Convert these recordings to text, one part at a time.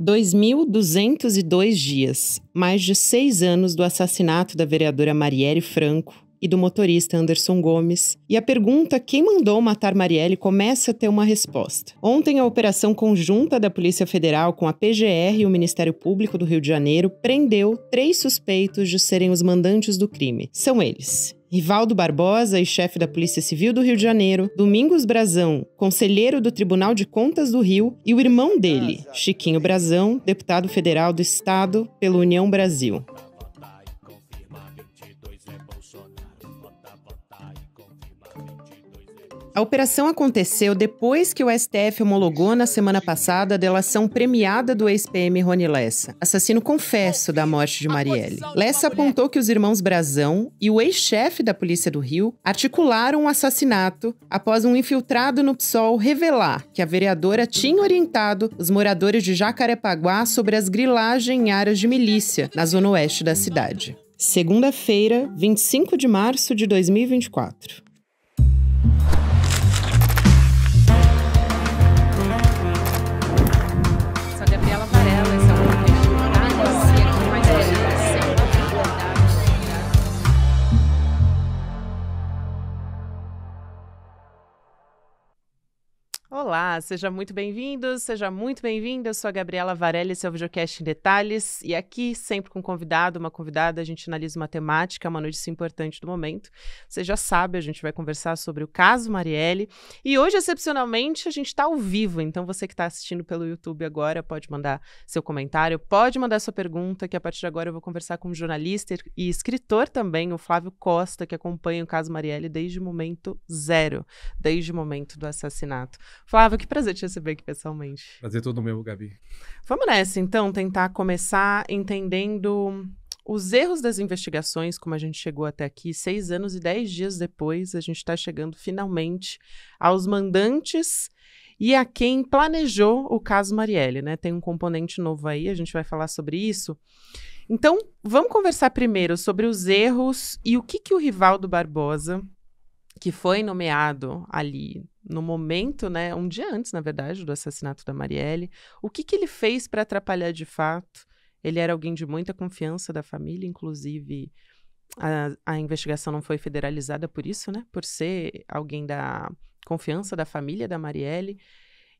2.202 dias, mais de seis anos do assassinato da vereadora Marielle Franco e do motorista Anderson Gomes. E a pergunta quem mandou matar Marielle começa a ter uma resposta. Ontem, a operação conjunta da Polícia Federal com a PGR e o Ministério Público do Rio de Janeiro prendeu três suspeitos de serem os mandantes do crime. São eles Rivaldo Barbosa e chefe da Polícia Civil do Rio de Janeiro, Domingos Brazão, conselheiro do Tribunal de Contas do Rio, e o irmão dele, ah, Chiquinho Brazão, deputado federal do Estado pela União Brasil. A operação aconteceu depois que o STF homologou na semana passada a delação premiada do ex-PM Rony Lessa, assassino confesso da morte de Marielle. Lessa apontou que os irmãos Brazão e o ex-chefe da Polícia do Rio articularam um assassinato após um infiltrado no PSOL revelar que a vereadora tinha orientado os moradores de Jacarepaguá sobre as grilagens em áreas de milícia na zona oeste da cidade. Segunda-feira, 25 de março de 2024. Olá, seja muito bem-vindo, seja muito bem-vinda. Eu sou a Gabriela Varelli, seu é videocast em detalhes. E aqui, sempre com um convidado, uma convidada, a gente analisa uma temática, uma notícia importante do momento. Você já sabe, a gente vai conversar sobre o caso Marielle. E hoje, excepcionalmente, a gente está ao vivo. Então, você que está assistindo pelo YouTube agora, pode mandar seu comentário, pode mandar sua pergunta, que a partir de agora eu vou conversar com o um jornalista e escritor também, o Flávio Costa, que acompanha o caso Marielle desde o momento zero, desde o momento do assassinato. Flávio, que prazer te receber aqui pessoalmente. Prazer todo meu, Gabi. Vamos nessa, então, tentar começar entendendo os erros das investigações, como a gente chegou até aqui, seis anos e dez dias depois, a gente está chegando finalmente aos mandantes e a quem planejou o caso Marielle, né? Tem um componente novo aí, a gente vai falar sobre isso. Então, vamos conversar primeiro sobre os erros e o que, que o Rivaldo Barbosa, que foi nomeado ali no momento, né, um dia antes, na verdade, do assassinato da Marielle, o que, que ele fez para atrapalhar de fato? Ele era alguém de muita confiança da família, inclusive a, a investigação não foi federalizada por isso, né, por ser alguém da confiança da família da Marielle.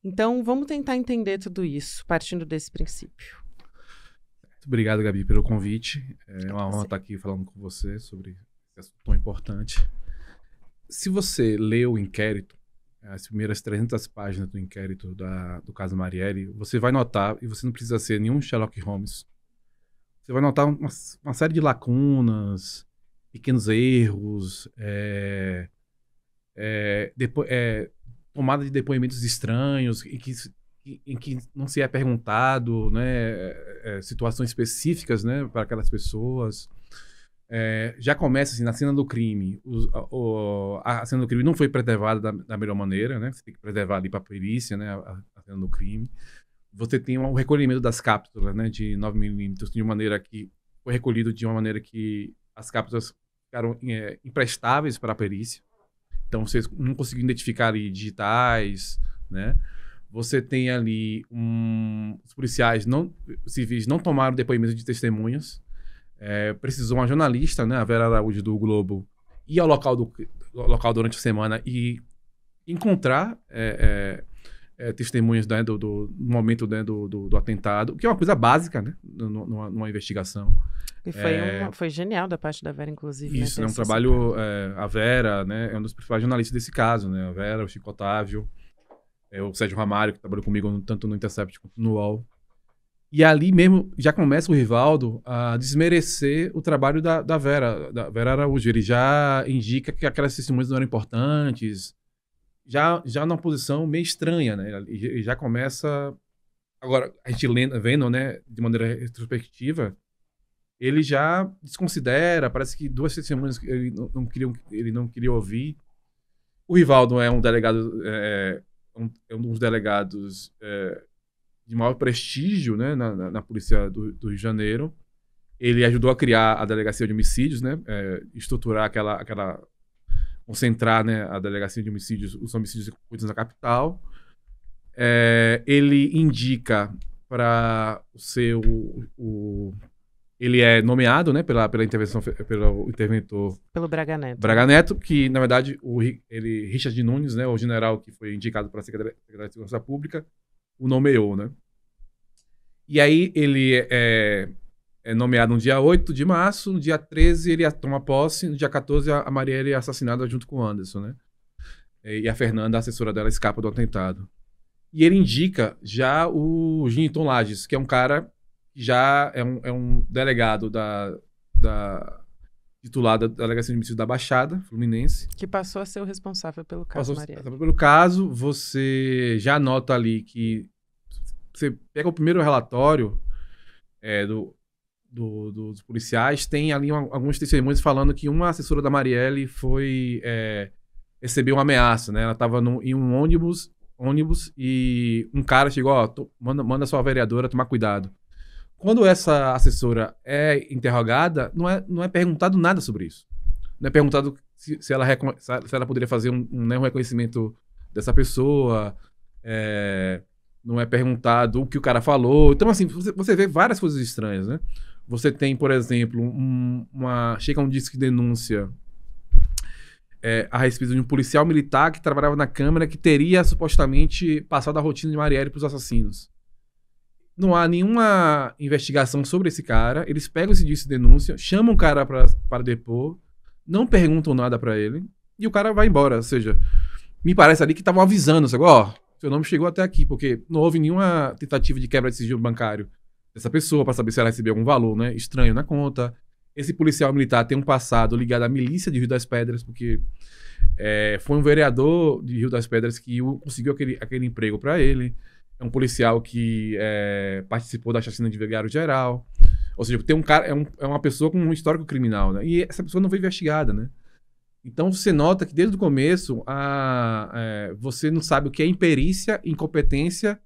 Então, vamos tentar entender tudo isso partindo desse princípio. Muito obrigado, Gabi, pelo convite. É, é uma honra estar aqui falando com você sobre esse assunto tão importante se você lê o inquérito, as primeiras 300 páginas do inquérito da, do caso Marielle, você vai notar, e você não precisa ser nenhum Sherlock Holmes, você vai notar uma, uma série de lacunas, pequenos erros, é, é, depo, é, tomada de depoimentos estranhos, em que, em que não se é perguntado né, é, é, situações específicas né, para aquelas pessoas. É, já começa assim, na cena do crime. a, o, a, cena do crime não foi preservada da, da, melhor maneira, né? Você tem que preservar ali para a perícia, né? A, a, cena do crime. Você tem o recolhimento das cápsulas, né? De 9 milímetros, de maneira que foi recolhido de uma maneira que as cápsulas ficaram é, imprestáveis para a perícia. Então vocês não conseguiram identificar ali digitais, né? Você tem ali um, os policiais não civis não tomaram depoimento de testemunhas, é, precisou uma jornalista, né, a Vera Araújo do Globo, ir ao local, do, local durante a semana e encontrar é, é, é testemunhas né, do, do, momento né, do, do, do, atentado, que é uma coisa básica né, numa, numa investigação. E foi, é, um, foi genial da parte da Vera, inclusive. Né, isso, né, um trabalho. É, a Vera né, é um dos principais jornalistas desse caso, né? A Vera, o Chico Otávio, é, o Sérgio Ramário, que trabalhou comigo tanto no Intercept quanto no UOL. E ali mesmo já começa o Rivaldo a desmerecer o trabalho da, da Vera, da Vera Araújo. Ele já indica que aquelas testemunhas não eram importantes, já, já numa posição meio estranha, né? Ele já começa. Agora, a gente lendo, vendo, né, de maneira retrospectiva, ele já desconsidera, parece que duas testemunhas ele não, não, queria, ele não queria ouvir. O Rivaldo é um delegado, é, é um, é um dos delegados. É, de maior prestígio né, na, na, na Polícia do, do, Rio de Janeiro. Ele ajudou a criar a Delegacia de Homicídios, né, é, estruturar aquela, aquela. concentrar né, a Delegacia de Homicídios, os homicídios ocorridos na capital. É, ele indica para o seu. O, ele é nomeado né, pela, pela intervenção pelo interventor pelo Braga Neto. Braga Neto, que na verdade o ele Richard Nunes, né, o general que foi indicado para a Secretaria de Segurança Pública, o nomeou, é né? E aí ele é, é nomeado no dia 8 de março, no dia 13 ele toma posse, no dia 14 a Marielle é assassinada junto com o Anderson, né? É, e a Fernanda, a assessora dela, escapa do atentado. E ele indica já o Ginton Lages, que é um cara que já é um, é um delegado da, da titular da Delegacia de homicídios da Baixada Fluminense. Que passou a ser o responsável pelo caso, Maria. Pelo caso, você já nota ali que você pega o primeiro relatório é, do, do, dos policiais, tem ali uma, alguns testemunhos falando que uma assessora da Marielle foi é, recebeu uma ameaça, né? Ela estava em um ônibus, ônibus e um cara chegou, ó, manda, manda sua vereadora tomar cuidado. Quando essa assessora é interrogada, não é, não é perguntado nada sobre isso. Não é perguntado se, se, ela, se ela poderia fazer um, um, né, um reconhecimento dessa pessoa. É, não é perguntado o que o cara falou. Então, assim, você, você vê várias coisas estranhas, né? Você tem, por exemplo, um, uma. Chega um disco de denúncia é, a respeito de um policial militar que trabalhava na Câmara que teria supostamente passado a rotina de Marielle para os assassinos não há nenhuma investigação sobre esse cara. Eles pegam esse disso e denunciam, chamam o cara para depor, não perguntam nada para ele e o cara vai embora. Ou seja, me parece ali que estavam avisando, sabe? Ó, oh, seu nome chegou até aqui, porque não houve nenhuma tentativa de quebra de sigilo bancário dessa pessoa para saber se ela recebeu algum valor, né? Estranho na conta. Esse policial militar tem um passado ligado à milícia de Rio das Pedras, porque é, foi um vereador de Rio das Pedras que conseguiu aquele, aquele emprego para ele. É um policial que é, participou da chacina de Vigário Geral. Ou seja, tem um cara, é, um, é uma pessoa com um histórico criminal, né? E essa pessoa não foi investigada, né? Então você nota que desde o começo a, é, você não sabe o que é imperícia, incompetência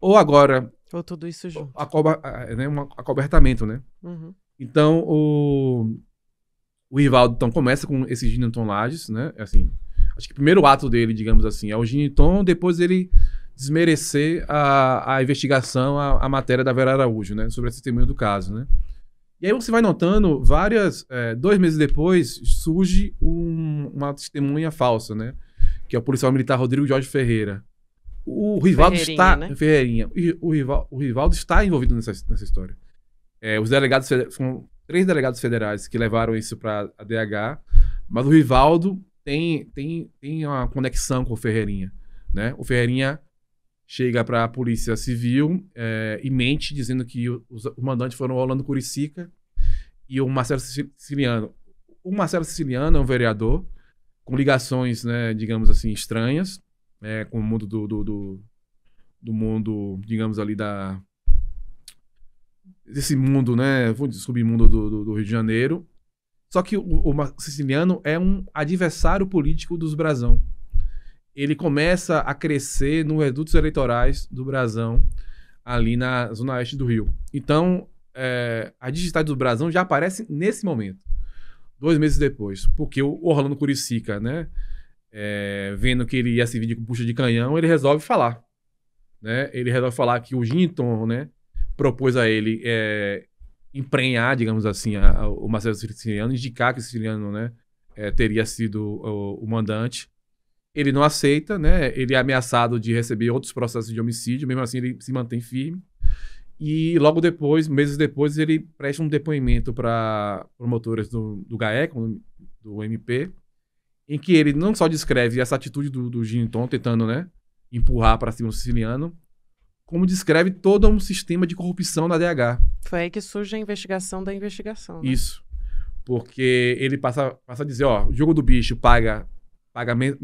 ou agora. Ou tudo isso junto. a é, né, um acobertamento, né? Uhum. Então o, o Rivaldo então, começa com esse Giniton Lages, né? É assim, acho que o primeiro ato dele, digamos assim, é o Giniton, depois ele desmerecer a, a investigação, a, a matéria da Vera Araújo, né? Sobre a testemunha do caso, né? E aí você vai notando várias. É, dois meses depois surge um, uma testemunha falsa, né? Que é o policial militar Rodrigo Jorge Ferreira. O Rivaldo Ferreirinha, está. Né? Ferreirinha. O, Rival, o Rivaldo está envolvido nessa, nessa história. É, os delegados. São três delegados federais que levaram isso para a DH, mas o Rivaldo tem, tem, tem uma conexão com o Ferreirinha. Né? O Ferreirinha chega para a Polícia Civil é, e mente dizendo que os, os mandantes foram o Orlando Curicica e o Marcelo Siciliano. O Marcelo Siciliano é um vereador com ligações, né, digamos assim, estranhas é, com o mundo do, do, do, do, mundo, digamos ali, da desse mundo, né, submundo do, do, Rio de Janeiro. Só que o, o Siciliano é um adversário político dos Brasão ele começa a crescer nos redutos eleitorais do Brasão, ali na zona oeste do Rio. Então, é, as do Brasão já aparece nesse momento, dois meses depois, porque o Orlando Curicica, né, é, vendo que ele ia se vir com puxa de canhão, ele resolve falar. Né? Ele resolve falar que o Ginton né, propôs a ele é, emprenhar, digamos assim, a, a, o Marcelo Siciliano, indicar que o Siciliano né, é, teria sido o, o mandante ele não aceita, né? Ele é ameaçado de receber outros processos de homicídio, mesmo assim ele se mantém firme. E logo depois, meses depois, ele presta um depoimento para promotores do, do GAECO, do MP, em que ele não só descreve essa atitude do, do Ginton tentando né, empurrar para cima o siciliano, como descreve todo um sistema de corrupção na DH. Foi aí que surge a investigação da investigação. Né? Isso. Porque ele passa, passa a dizer, ó, jogo do bicho paga paga men,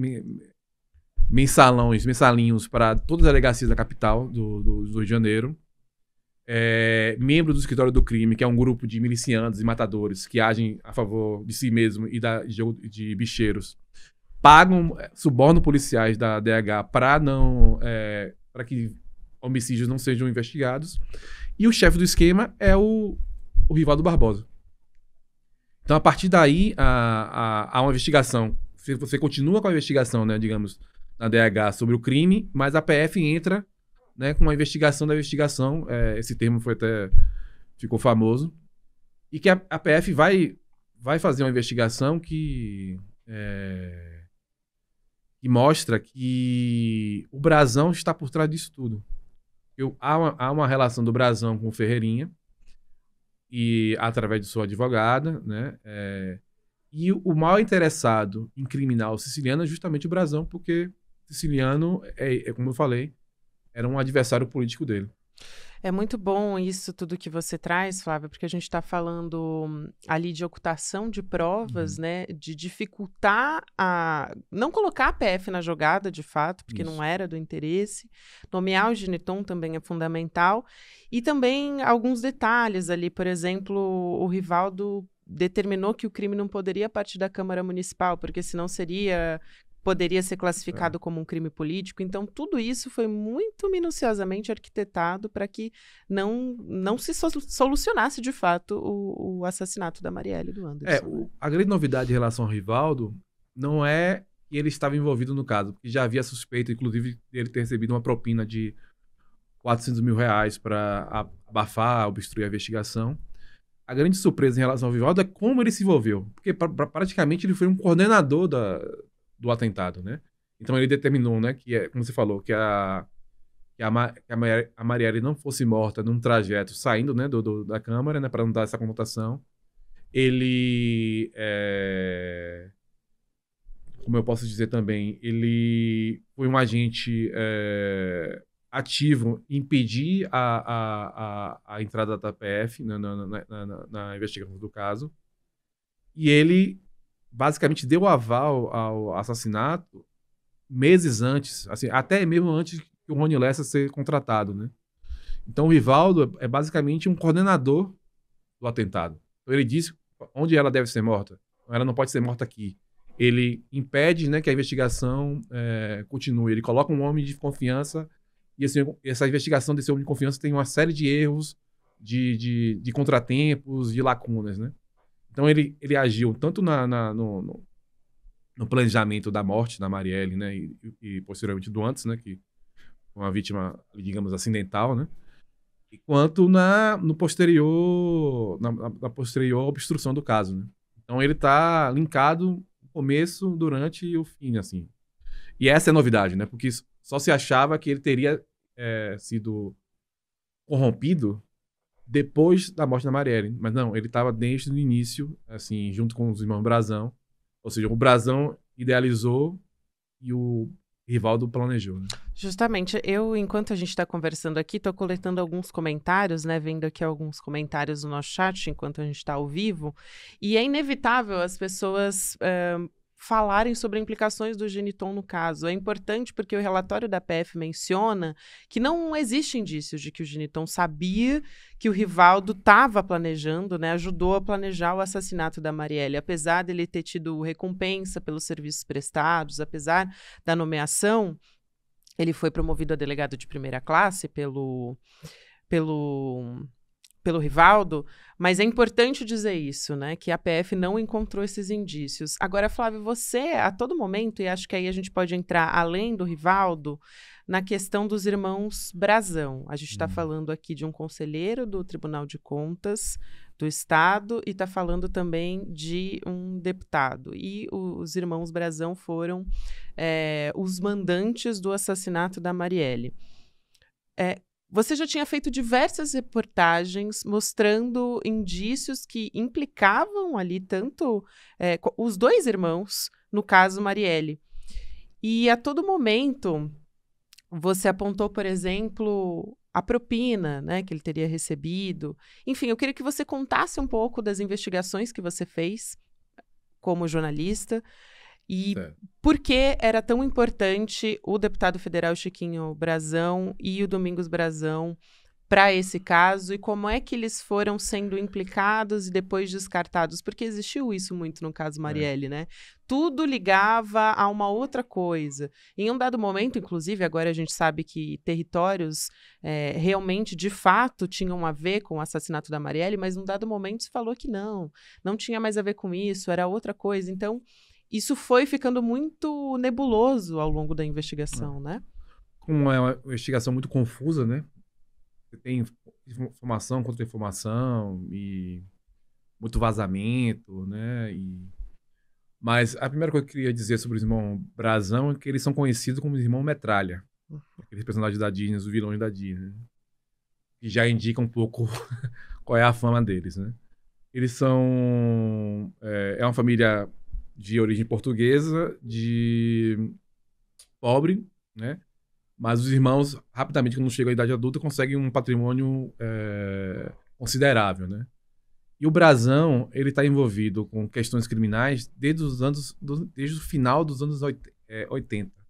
mensalões, mensalinhos para todas as delegacias da capital do, do, do Rio de Janeiro. É, membro do escritório do crime, que é um grupo de milicianos e matadores que agem a favor de si mesmo e da, de, de bicheiros, pagam é, suborno policiais da DH para não é, para que homicídios não sejam investigados. E o chefe do esquema é o, o rival do Barbosa. Então, a partir daí, há, há, há uma investigação você continua com a investigação, né, digamos, na DH sobre o crime, mas a PF entra né, com a investigação da investigação. É, esse termo foi até. ficou famoso. E que a, a PF vai, vai fazer uma investigação que. É, que mostra que o Brasão está por trás disso tudo. Eu, há, uma, há uma relação do Brasão com o Ferreirinha, e através de sua advogada, né? É, e o mal interessado em criminal siciliano é justamente o Brasão, porque siciliano, é, é como eu falei, era um adversário político dele. É muito bom isso tudo que você traz, Flávia, porque a gente está falando hum, ali de ocultação de provas, uhum. né? De dificultar a. não colocar a PF na jogada, de fato, porque isso. não era do interesse. Nomear o Gineton também é fundamental. E também alguns detalhes ali, por exemplo, o Rivaldo determinou que o crime não poderia partir da Câmara Municipal, porque senão seria poderia ser classificado é. como um crime político. Então, tudo isso foi muito minuciosamente arquitetado para que não, não se solucionasse de fato o, o assassinato da Marielle do Anderson. É, né? o, a grande novidade em relação ao Rivaldo não é que ele estava envolvido no caso, porque já havia suspeita, inclusive, dele ter recebido uma propina de 400 mil reais para abafar, obstruir a investigação a grande surpresa em relação ao Vivaldo é como ele se envolveu. Porque pra, pra, praticamente ele foi um coordenador da, do atentado, né? Então ele determinou, né, que é, como você falou, que a que a, que Marielle, a Marielle não fosse morta num trajeto saindo, né, do, do da câmara, né, para não dar essa conotação. Ele é, como eu posso dizer também, ele foi um agente é, ativo impedir a, a, a, a entrada da PF na, na, na, na, investigação do caso. E ele basicamente deu aval ao assassinato meses antes, assim, até mesmo antes que o Rony Lessa ser contratado, né? Então o Rivaldo é basicamente um coordenador do atentado. Então, ele disse onde ela deve ser morta. Ela não pode ser morta aqui. Ele impede né, que a investigação é, continue. Ele coloca um homem de confiança e essa investigação desse homem de confiança tem uma série de erros, de, de, de contratempos, de lacunas, né? Então ele, ele agiu tanto na, na no, no, no, planejamento da morte da Marielle, né? E, e, posteriormente do antes, né? Que uma vítima, digamos, acidental, assim, né? Quanto na, no posterior, na, na posterior obstrução do caso, né? Então ele tá linkado no começo, durante e o fim, assim. E essa é a novidade, né? Porque só se achava que ele teria é, sido corrompido depois da morte da Marielle. Mas não, ele estava desde o início, assim, junto com os irmãos Brazão. Ou seja, o Brazão idealizou e o Rivaldo planejou, né? Justamente. Eu, enquanto a gente está conversando aqui, estou coletando alguns comentários, né? Vendo aqui alguns comentários no nosso chat enquanto a gente está ao vivo. E é inevitável as pessoas. Uh falarem sobre implicações do geniton no caso. É importante porque o relatório da PF menciona que não existe indícios de que o geniton sabia que o Rivaldo estava planejando, né, ajudou a planejar o assassinato da Marielle, apesar dele ter tido recompensa pelos serviços prestados, apesar da nomeação, ele foi promovido a delegado de primeira classe pelo pelo pelo Rivaldo, mas é importante dizer isso, né? Que a PF não encontrou esses indícios. Agora, Flávio, você, a todo momento, e acho que aí a gente pode entrar além do Rivaldo, na questão dos irmãos Brazão. A gente está hum. falando aqui de um conselheiro do Tribunal de Contas do Estado e está falando também de um deputado. E os irmãos Brazão foram é, os mandantes do assassinato da Marielle. É, você já tinha feito diversas reportagens mostrando indícios que implicavam ali tanto é, os dois irmãos, no caso Marielle. E a todo momento você apontou, por exemplo, a propina né, que ele teria recebido. Enfim, eu queria que você contasse um pouco das investigações que você fez como jornalista e por que era tão importante o deputado federal Chiquinho Brazão e o Domingos Brazão para esse caso e como é que eles foram sendo implicados e depois descartados? Porque existiu isso muito no caso é. Marielle, é. né? Tudo ligava a uma outra coisa. Em um dado momento, inclusive, agora a gente sabe que territórios é, realmente, de fato, tinham a ver com o assassinato da Marielle, mas num dado momento se falou que não, não tinha mais a ver com isso, era outra coisa. Então isso foi ficando muito nebuloso ao longo da investigação, é. né? Como é uma investigação muito confusa, né? Você tem informação contra informação e muito vazamento, né? E... Mas a primeira coisa que eu queria dizer sobre os irmãos Brazão é que eles são conhecidos como os irmãos Metralha. Uhum. Aqueles personagens da Disney, os vilões da Disney. Né? Que já indica um pouco qual é a fama deles, né? Eles são... É, é uma família de origem portuguesa, de pobre, né? Mas os irmãos, rapidamente, quando chegam à idade adulta, conseguem um patrimônio é, considerável, né? E o Brasão, ele está envolvido com questões criminais desde, os anos, desde o final dos anos 80. Eh,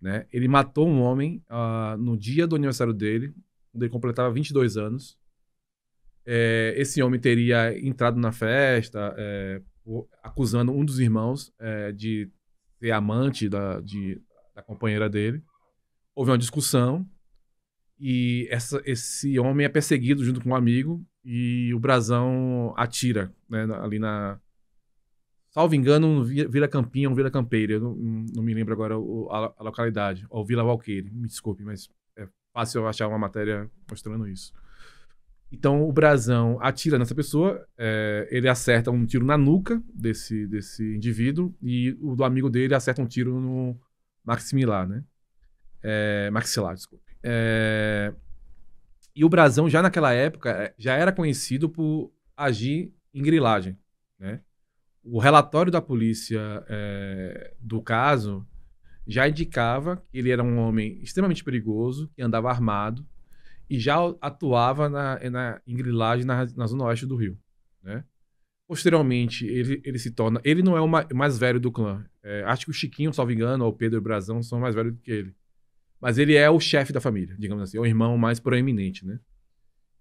né? Ele matou um homem uh, no dia do aniversário dele, quando ele completava 22 anos. É, esse homem teria entrado na festa, é, acusando um dos irmãos é, de ser amante da, de, da companheira dele. Houve uma discussão e essa, esse homem é perseguido junto com um amigo e o brasão atira né, ali na. Salvo engano, um Vila Campinha ou um Vila Campeira, eu não, não, me lembro agora a, a localidade, ou Vila Valqueire, me desculpe, mas é fácil eu achar uma matéria mostrando isso. Então o brasão atira nessa pessoa, é, ele acerta um tiro na nuca desse, desse indivíduo e o do amigo dele acerta um tiro no maximilar, né? É, maxilar, desculpe. É, e o brasão já naquela época é, já era conhecido por agir em grilagem, né? O relatório da polícia é, do caso já indicava que ele era um homem extremamente perigoso, que andava armado, e já atuava na, na em grilagem na, na zona oeste do Rio, né? Posteriormente, ele, ele se torna. Ele não é o mais velho do clã. É, acho que o Chiquinho, salvo engano, ou o Pedro e o Brazão são mais velhos do que ele. Mas ele é o chefe da família, digamos assim, é o irmão mais proeminente, né?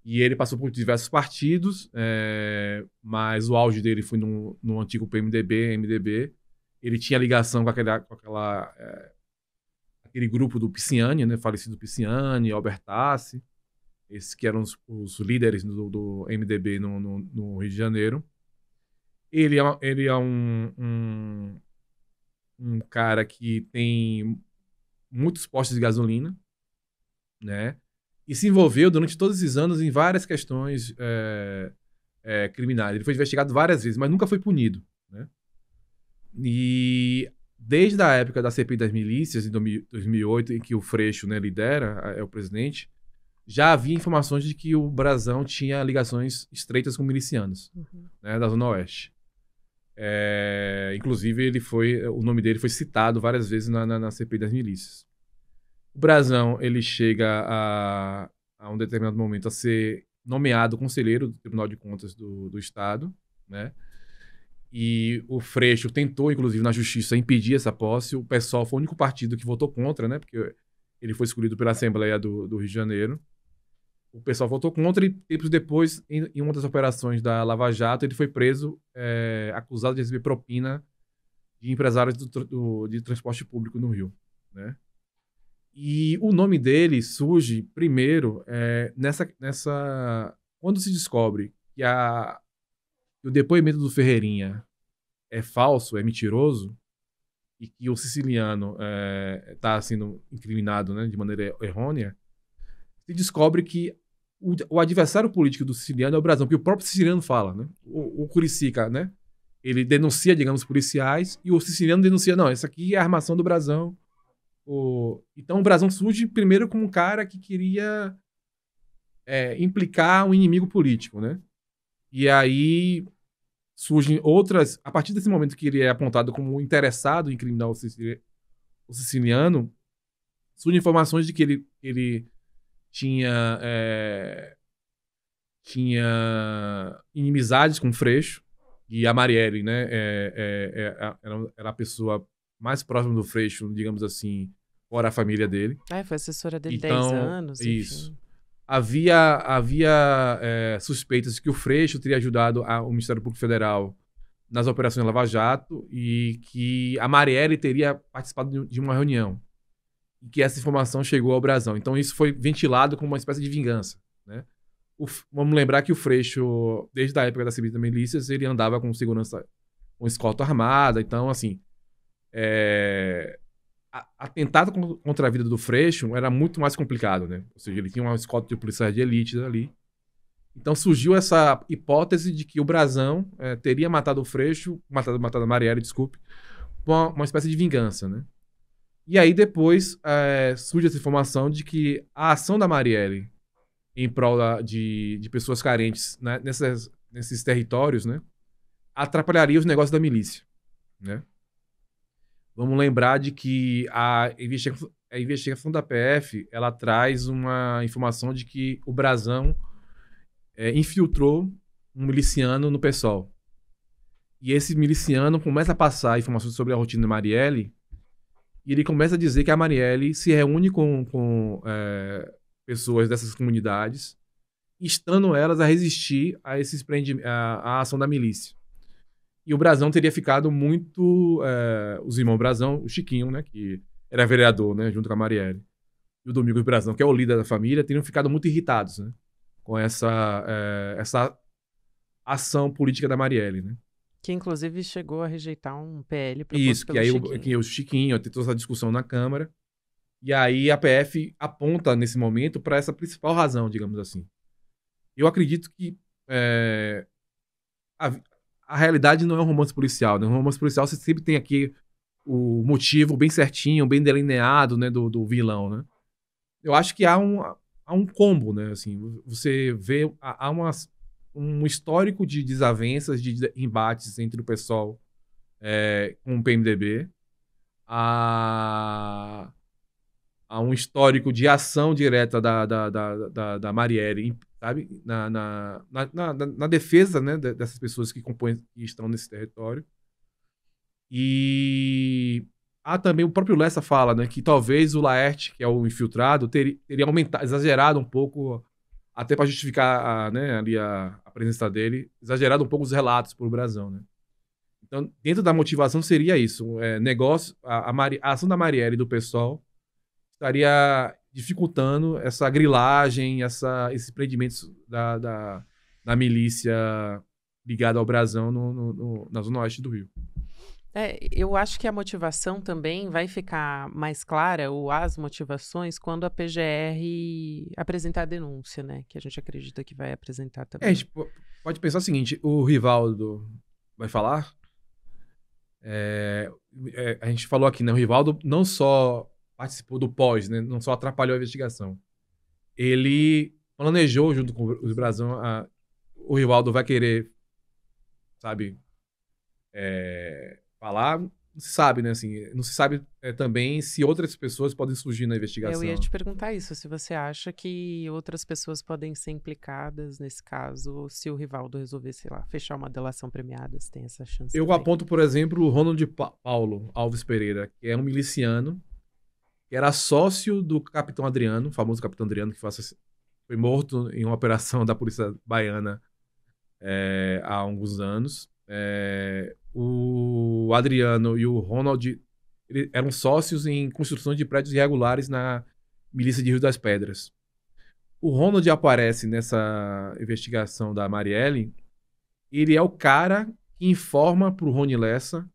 E ele passou por diversos partidos, é, mas o auge dele foi no, no antigo PMDB, MDB. Ele tinha ligação com, aquele, com aquela, é, aquele grupo do Pisciani, né? Falecido Pisciani, Albertassi esses que eram os, os líderes do, do MDB no, no, no, Rio de Janeiro. Ele é, ele é um, um, um cara que tem muitos postos de gasolina, né? E se envolveu durante todos esses anos em várias questões é, é, criminais. Ele foi investigado várias vezes, mas nunca foi punido, né? E desde a época da CPI das milícias, em 2008, em que o Freixo né, lidera, é o presidente, já havia informações de que o Brasão tinha ligações estreitas com milicianos uhum. né, da Zona Oeste. É, inclusive, ele foi, o nome dele foi citado várias vezes na, na, na CPI das milícias. O Brasão ele chega a, a um determinado momento a ser nomeado conselheiro do Tribunal de Contas do, do Estado, né? E o Freixo tentou, inclusive, na justiça, impedir essa posse. O PSOL foi o único partido que votou contra, né? Porque ele foi escolhido pela Assembleia do, do Rio de Janeiro o pessoal votou contra e tempos depois, em, em, uma das operações da Lava Jato, ele foi preso, é, acusado de receber propina de empresários do, do, de transporte público no Rio, né? E o nome dele surge primeiro é, nessa, nessa quando se descobre que, a, que o depoimento do Ferreirinha é falso, é mentiroso e que o siciliano está eh, é, sendo incriminado, né, de maneira errônea se descobre que o, o, adversário político do siciliano é o Brasão, porque o próprio siciliano fala, né? O, o Curicica, né? Ele denuncia, digamos, policiais, e o siciliano denuncia, não, isso aqui é a armação do Brasão. O... Então o Brasão surge primeiro como um cara que queria é, implicar um inimigo político, né? E aí surgem outras... A partir desse momento que ele é apontado como interessado em criminal o siciliano, surgem informações de que ele, ele tinha é, tinha inimizades com o Freixo e a Marielle, né? É é, é, é, era, era a pessoa mais próxima do Freixo, digamos assim, fora a família dele. Ah, foi assessora dele então, 10 anos. Enfim. Isso. Havia, havia suspeitas que o Freixo teria ajudado a, o Ministério Público Federal nas operações Lava Jato e que a Marielle teria participado de uma reunião e que essa informação chegou ao brasão. Então isso foi ventilado como uma espécie de vingança, né? O, vamos lembrar que o Freixo, desde a época da Civilização Milícias, ele andava com segurança, com escolta armada. Então, assim, é... atentado contra a vida do Freixo era muito mais complicado, né? Ou seja, ele tinha uma escolta de policiais de elite ali. Então surgiu essa hipótese de que o Brasão é, teria matado o Freixo, matado, matado a Marielle, desculpe, uma, uma espécie de vingança, né? E aí depois é, surge essa informação de que a ação da Marielle em prol da, de, de pessoas carentes né, nessas, nesses territórios, né, atrapalharia os negócios da milícia, né? Vamos lembrar de que a investigação, a investigação da PF ela traz uma informação de que o Brasão é, infiltrou um miliciano no PSOL. E esse miliciano começa a passar informações sobre a rotina de Marielle e ele começa a dizer que a Marielle se reúne com, com é, pessoas dessas comunidades, estando elas a resistir a, esses prendi a, a ação da milícia. E o Brazão teria ficado muito. É, os irmãos Brazão, o Chiquinho, né, que era vereador, né, junto com a Marielle, e o Domingos Brazão, que é o líder da família, teriam ficado muito irritados né, com essa, é, essa ação política da Marielle. Né? Que inclusive chegou a rejeitar um PL Isso, que aí Chiquinho. O, que o Chiquinho tem toda essa discussão na Câmara. E aí a PF aponta nesse momento para essa principal razão, digamos assim. Eu acredito que é, a, a, realidade não é um romance policial. Né? Um romance policial você sempre tem aqui o motivo bem certinho, bem delineado né, do, do vilão. Né? Eu acho que há um, há um combo, né? Assim, você vê há, há umas um histórico de desavenças, de embates entre o pessoal é, com o PMDB, a, a, um histórico de ação direta da, da, da, da, da Marielle, sabe? Na, na, na, na, defesa né, dessas pessoas que compõem que estão nesse território. E há também o próprio Lessa fala né, que talvez o Laerte, que é o infiltrado, teria, teria aumentado, exagerado um pouco até para justificar né, ali a, presença dele, exagerado um pouco os relatos por Brasão, né? Então, dentro da motivação seria isso, é, negócio, a, a, Mari, a, ação da Marielle e do pessoal estaria dificultando essa grilagem, essa, esses prendimentos da, da, da milícia ligada ao Brasão no, no, no, na zona oeste do Rio. É, eu acho que a motivação também vai ficar mais clara, ou as motivações, quando a PGR apresentar a denúncia, né? Que a gente acredita que vai apresentar é, também. É, tipo, gente pode pensar o seguinte: o Rivaldo vai falar. É, é, a gente falou aqui, né? O Rivaldo não só participou do pós, né? Não só atrapalhou a investigação. Ele planejou junto com o Brasão. A, o Rivaldo vai querer, sabe? É, falar, não se sabe, né? Assim, não se sabe é, também se outras pessoas podem surgir na investigação. Eu ia te perguntar isso, se você acha que outras pessoas podem ser implicadas nesse caso, se o Rivaldo resolver, sei lá, fechar uma delação premiada, se tem essa chance. Eu também. aponto, por exemplo, o Ronald pa Paulo Alves Pereira, que é um miliciano, que era sócio do capitão Adriano, famoso capitão Adriano, que foi, foi morto em uma operação da polícia baiana é, há alguns anos. É, o Adriano e o Ronald eram sócios em construção de prédios irregulares na milícia de Rio das Pedras. O Ronald aparece nessa investigação da Marielle. Ele é o cara que informa para o Rony Lessa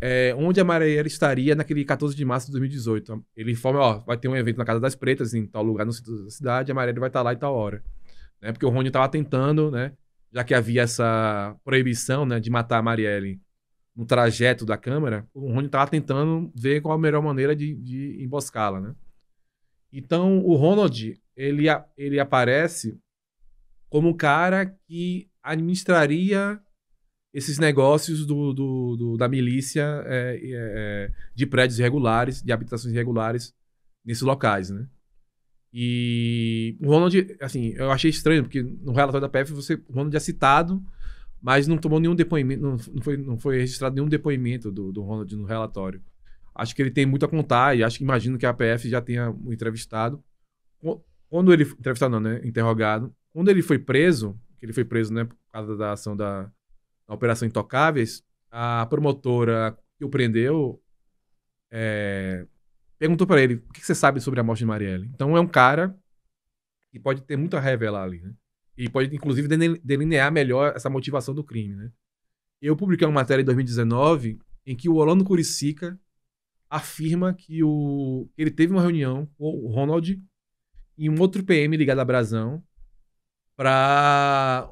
é, onde a Marielle estaria naquele 14 de março de 2018. Ele informa, ó, vai ter um evento na Casa das Pretas, em tal lugar no centro da cidade, a Marielle vai estar tá lá em tal hora. Né? Porque o Rony estava tentando, né, já que havia essa proibição né, de matar a Marielle no trajeto da Câmara, o Rony estava tentando ver qual a melhor maneira de, de emboscá-la. Né? Então, o Ronald ele, ele aparece como o cara que administraria esses negócios do, do, do da milícia é, é, é de prédios irregulares, de habitações irregulares nesses locais, né? E o Ronald, assim, eu achei estranho, porque no relatório da PF você, o Ronald é citado, mas não tomou nenhum depoimento, não, não, foi, não foi registrado nenhum depoimento do, do Ronald no relatório. Acho que ele tem muito a contar e acho que imagino que a PF já tenha o entrevistado. Quando ele. Entrevistado não, né? Interrogado. Quando ele foi preso, que ele foi preso, né, por causa da ação da, da Operação Intocáveis, a promotora que o prendeu é, perguntou para ele: o que você sabe sobre a morte de Marielle? Então é um cara que pode ter muito a revelar ali, né? E pode, inclusive, delinear melhor essa motivação do crime, né? Eu publiquei uma matéria em 2019 em que o Orlando Curicica afirma que o, ele teve uma reunião com o Ronald e um outro PM ligado à Brasão para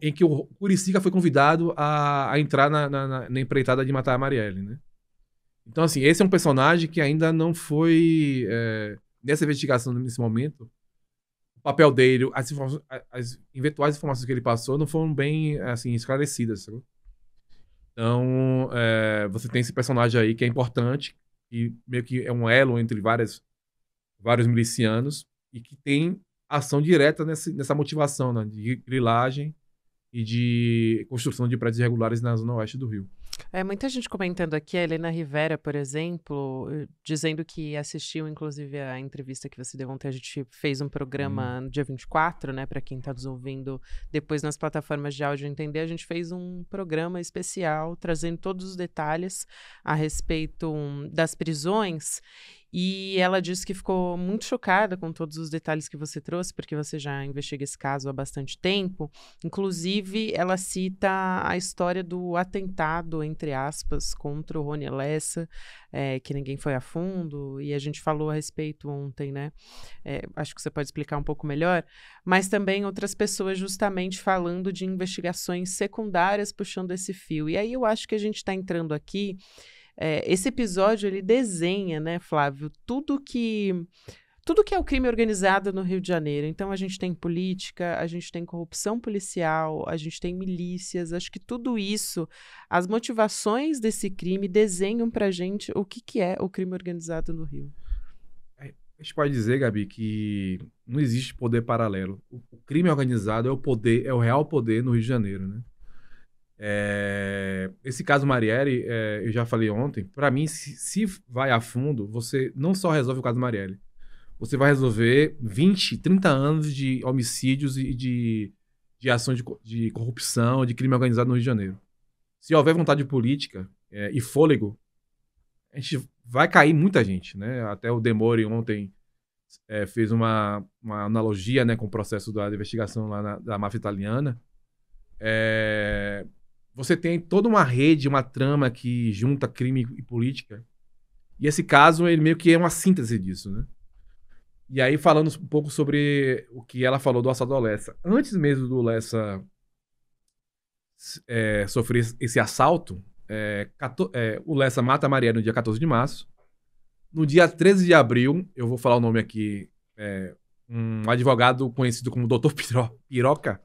em que o Curicica foi convidado a, a entrar na, na, na, empreitada de matar a Marielle, né? Então, assim, esse é um personagem que ainda não foi. É, nessa investigação, nesse momento, o papel dele, as, as eventuais informações que ele passou não foram bem assim, esclarecidas. Sabe? Então, é, você tem esse personagem aí que é importante, e meio que é um elo entre várias, vários milicianos, e que tem ação direta nessa, nessa motivação né, de grilagem e de construção de prédios irregulares na zona oeste do Rio. É, muita gente comentando aqui, a Helena Rivera, por exemplo, eh, dizendo que assistiu, inclusive, a entrevista que você deu ontem. A gente fez um programa hum. dia 24, né? Para quem está nos ouvindo depois nas plataformas de áudio entender, a gente fez um programa especial trazendo todos os detalhes a respeito um, das prisões. E ela disse que ficou muito chocada com todos os detalhes que você trouxe, porque você já investiga esse caso há bastante tempo. Inclusive, ela cita a história do atentado, entre aspas, contra o Rony Lessa, é, eh, que ninguém foi a fundo, e a gente falou a respeito ontem, né? É, acho que você pode explicar um pouco melhor. Mas também outras pessoas justamente falando de investigações secundárias puxando esse fio. E aí eu acho que a gente está entrando aqui é, esse episódio ele desenha, né, Flávio, tudo que tudo que é o crime organizado no Rio de Janeiro. Então a gente tem política, a gente tem corrupção policial, a gente tem milícias. Acho que tudo isso, as motivações desse crime desenham para gente o que, que é o crime organizado no Rio. É, a gente pode dizer, Gabi, que não existe poder paralelo. O crime organizado é o poder, é o real poder no Rio de Janeiro, né? É, esse caso Marielle, é, eu já falei ontem, para mim, se, se, vai a fundo, você não só resolve o caso Marielle, você vai resolver 20, 30 anos de homicídios e de, de ações de, de corrupção, de crime organizado no Rio de Janeiro. Se houver vontade política é, e fôlego, a gente vai cair muita gente, né? Até o Demore ontem é, fez uma, uma analogia né, com o processo da investigação lá na, da máfia italiana. É, você tem toda uma rede, uma trama que junta crime e política. E esse caso, ele meio que é uma síntese disso, né? E aí, falando um pouco sobre o que ela falou do assalto ao Lessa. Antes mesmo do Lessa é, sofrer esse assalto, é, é, o Lessa mata a Maria no dia 14 de março. No dia 13 de abril, eu vou falar o nome aqui, é, um advogado conhecido como Dr. Piro Piroca,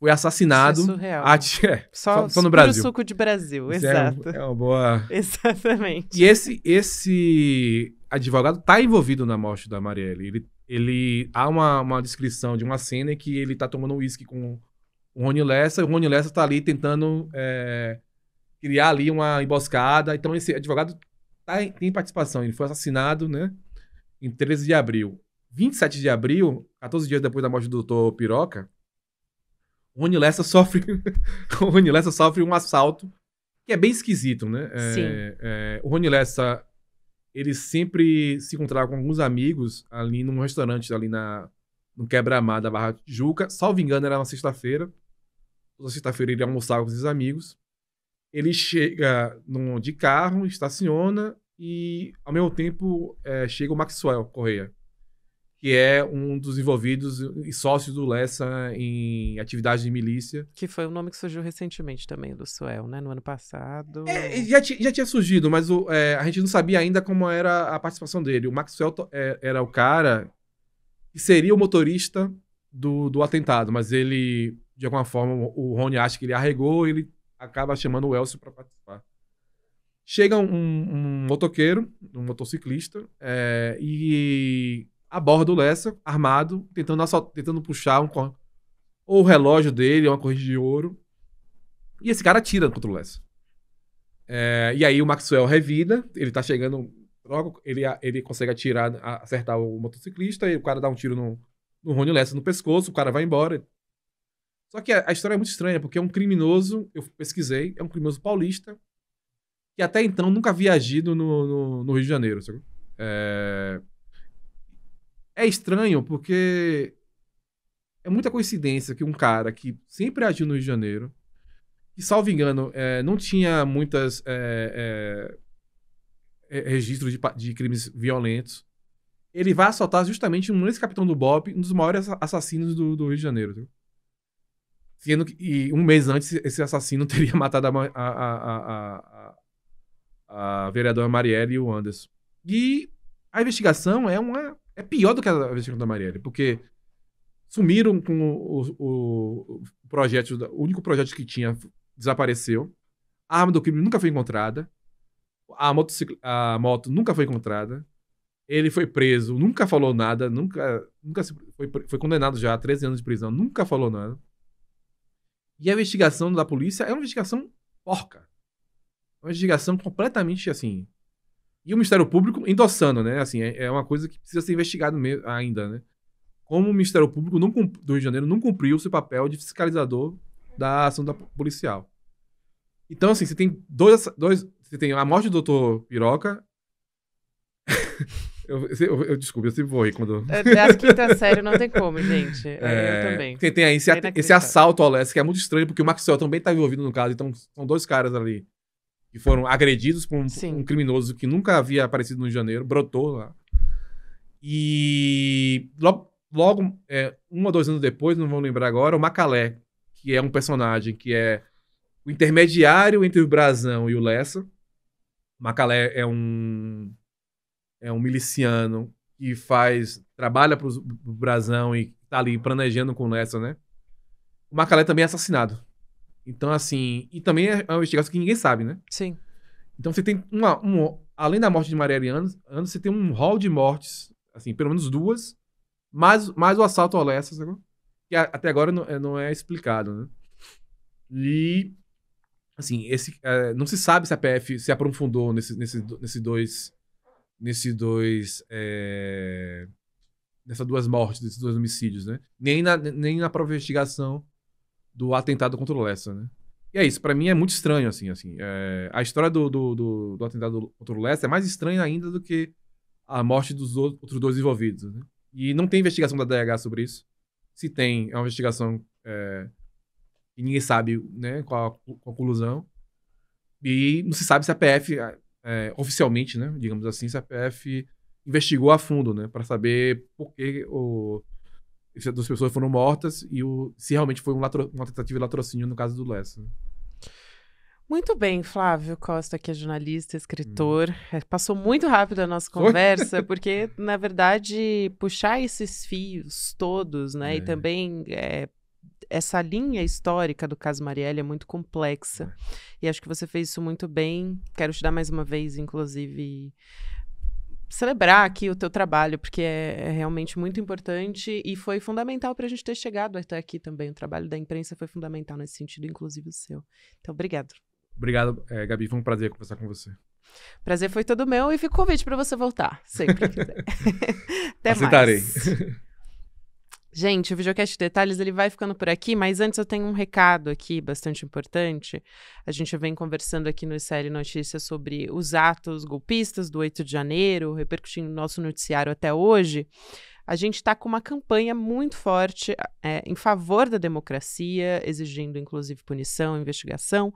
foi assassinado. Isso é surreal. A, ah, é, só, só, no Brasil. suco de Brasil, Isso é exato. É, é, uma boa. Exatamente. E esse, esse advogado está envolvido na morte da Marielle. Ele, ele há uma, uma descrição de uma cena em que ele está tomando uísque com o Rony Lessa, e o Rony Lessa está ali tentando é, criar ali uma emboscada. Então esse advogado tá, tem participação. Ele foi assassinado, né? Em 13 de abril. 27 de abril, 14 dias depois da morte do doutor Piroca, o Rony Lessa sofre, o Rony Lessa sofre um assalto que é bem esquisito, né? É, Sim. É, o Rony Lessa, ele sempre se encontrava com alguns amigos ali num restaurante ali na no quebra-mar da Barra Tijuca. Salvo engano, era uma sexta-feira. Toda sexta-feira ele almoçava com esses amigos. Ele chega num, de carro, estaciona e, ao mesmo tempo, é, chega o Maxwell Correia, que é um dos envolvidos e sócios do Lessa em atividades de milícia. Que foi o nome que surgiu recentemente também, do Suel, né? No ano passado. É, já, já tinha surgido, mas o, é, a gente não sabia ainda como era a participação dele. O Maxwell é, era o cara que seria o motorista do, do atentado, mas ele, de alguma forma, o Rony acha que ele arregou ele acaba chamando o Elcio para participar. Chega um, um, motoqueiro, um motociclista, é, e aborda o Lessa, armado, tentando, tentando puxar um ou o relógio dele, uma corrente de ouro. E esse cara atira contra o Lessa. É, e aí o Maxwell revida, ele tá chegando logo, ele, ele consegue atirar, acertar o motociclista, e o cara dá um tiro no, no Rony Lessa no pescoço, o cara vai embora. Só que a, a história é muito estranha, porque é um criminoso, eu pesquisei, é um criminoso paulista, que até então nunca havia agido no, no, no Rio de Janeiro, sabe? É é estranho porque é muita coincidência que um cara que sempre agiu no Rio de Janeiro, que, salvo engano, é, não tinha muitas é, é, é registros de, de, crimes violentos, ele vai assaltar justamente um ex-capitão do Bob, um dos maiores assassinos do, do Rio de Janeiro. Viu? Sendo que e um mês antes, esse assassino teria matado a, a, a, a, a vereadora Marielle e o Anderson. E a investigação é uma é pior do que a versão da Marielle, porque sumiram com o, o, o projeto, o único projeto que tinha desapareceu. A arma do crime nunca foi encontrada. A, a moto nunca foi encontrada. Ele foi preso, nunca falou nada, nunca, nunca se... foi, foi condenado já a 13 anos de prisão, nunca falou nada. E a investigação da polícia é uma investigação porca. Uma investigação completamente assim, e o Ministério Público endossando, né? Assim, é, é uma coisa que precisa ser investigada ainda, né? Como o Ministério Público não, do Rio de Janeiro não cumpriu seu papel de fiscalizador da ação da policial. Então, assim, você tem dois. dois você tem a morte do doutor Piroca. eu, eu, eu, desculpa, eu sempre vou aí quando. É, Acho que tá sério, não tem como, gente. É, eu é, também. Tem, tem aí esse, é esse assalto ao Leste, que é muito estranho, porque o Maxwell também tá envolvido no caso, então são dois caras ali que foram agredidos por um, um, criminoso que nunca havia aparecido no Rio de Janeiro, brotou lá. E logo, logo é, um ou dois anos depois, não vou lembrar agora, o Macalé, que é um personagem que é o intermediário entre o Brazão e o Lessa. O Macalé é um é um miliciano que faz trabalha para o Brazão e tá ali planejando com o Lessa, né? O Macalé também é assassinado então, assim. E também é, é uma investigação que ninguém sabe, né? Sim. Então você tem uma. uma além da morte de Maria Ariana, você tem um hall de mortes, assim, pelo menos duas, mais, mais o assalto ao Lessa, que a, até agora não, é, não, é explicado, né? E. Assim, esse, é, não se sabe se a PF se aprofundou nesses nesse, nesse dois. Nesse dois. É, nessas duas mortes, desses dois homicídios, né? Nem na, nem na própria investigação do atentado contra o Lessa, né? E é isso, para mim é muito estranho, assim, assim. É, a história do, do, do, do atentado contra o Lessa é mais estranha ainda do que a morte dos outros dois envolvidos, né? E não tem investigação da DH sobre isso. Se tem, é uma investigação é, que ninguém sabe né, qual a conclusão. E não se sabe se a PF, é, é, oficialmente, né, digamos assim, se a PF investigou a fundo, né, para saber por que o, é, duas pessoas foram mortas e o, se realmente foi um latro, uma tentativa de latrocínio no caso do Lessa. Muito bem, Flávio Costa, que é jornalista, escritor. Hum. É, passou muito rápido a nossa conversa, foi? porque, na verdade, puxar esses fios todos, né? É. E também é, essa linha histórica do caso Marielle é muito complexa. É. E acho que você fez isso muito bem. Quero te dar mais uma vez, inclusive, celebrar aqui o teu trabalho, porque é, é realmente muito importante e foi fundamental para a gente ter chegado até aqui também. O trabalho da imprensa foi fundamental nesse sentido, inclusive o seu. Então, obrigado. Obrigado, é, Gabi. Foi um prazer conversar com você. Prazer foi todo meu e fico convite para você voltar, sempre que quiser. Até Aceitarei. mais. Gente, o videocast de detalhes ele vai ficando por aqui, mas antes eu tenho um recado aqui bastante importante. A gente vem conversando aqui no ICL Notícias sobre os atos golpistas do 8 de janeiro, repercutindo no nosso noticiário até hoje. A gente está com uma campanha muito forte é, em favor da democracia, exigindo inclusive punição, investigação.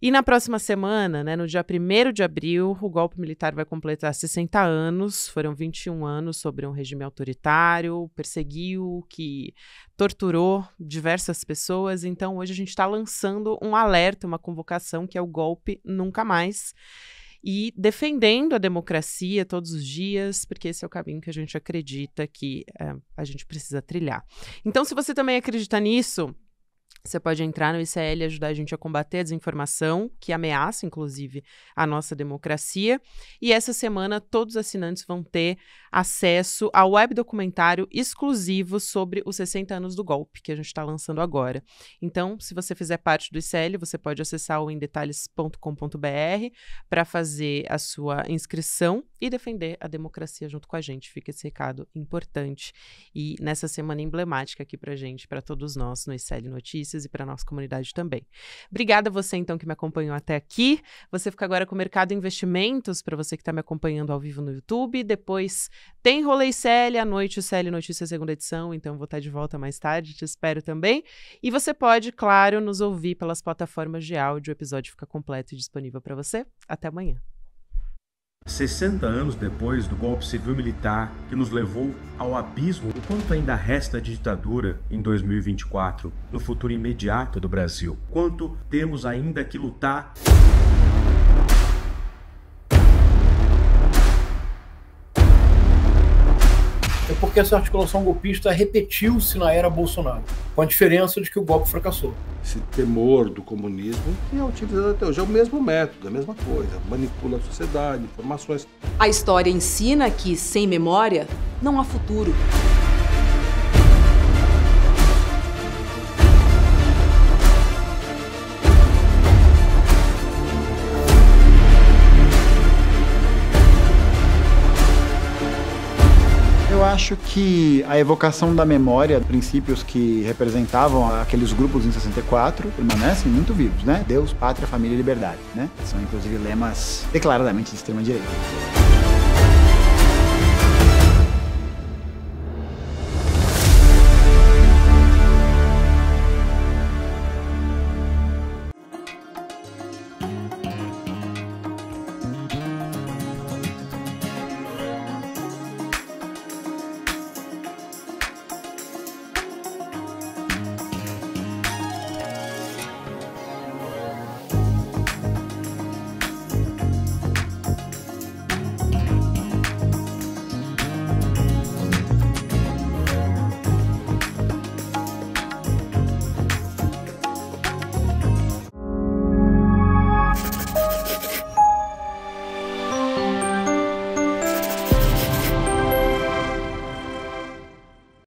E na próxima semana, né, no dia 1 de abril, o golpe militar vai completar 60 anos. Foram 21 anos sobre um regime autoritário, perseguiu, que torturou diversas pessoas. Então, hoje a gente está lançando um alerta, uma convocação que é o golpe nunca mais. E defendendo a democracia todos os dias, porque esse é o caminho que a gente acredita que é, a gente precisa trilhar. Então, se você também acredita nisso, você pode entrar no ICL e ajudar a gente a combater a desinformação, que ameaça, inclusive, a nossa democracia. E essa semana, todos os assinantes vão ter acesso ao web documentário exclusivo sobre os 60 anos do golpe, que a gente está lançando agora. Então, se você fizer parte do ICL, você pode acessar o emdetalhes.com.br para fazer a sua inscrição e defender a democracia junto com a gente. Fica esse recado importante. E nessa semana emblemática aqui para gente, para todos nós no ICL Notícias, e para nossa comunidade também. Obrigada a você, então, que me acompanhou até aqui. Você fica agora com o Mercado Investimentos, para você que está me acompanhando ao vivo no YouTube. Depois tem Rolê CL, à noite o CL Notícias Segunda Edição, então vou estar tá de volta mais tarde, te espero também. E você pode, claro, nos ouvir pelas plataformas de áudio, o episódio fica completo e disponível para você. Até amanhã. 60 anos depois do golpe civil militar que nos levou ao abismo, o quanto ainda resta de ditadura em 2024, no futuro imediato do Brasil? Quanto temos ainda que lutar? é porque essa articulação golpista repetiu-se na era Bolsonaro, com a diferença de que o golpe fracassou. Esse temor do comunismo que é utilizado até hoje é o mesmo método, é a mesma coisa, manipula a sociedade, informações. A história ensina que, sem memória, não há futuro. acho que a evocação da memória, princípios que representavam aqueles grupos em 64, permanecem muito vivos, né? Deus, pátria, família e liberdade, né? São inclusive lemas declaradamente de extrema direita.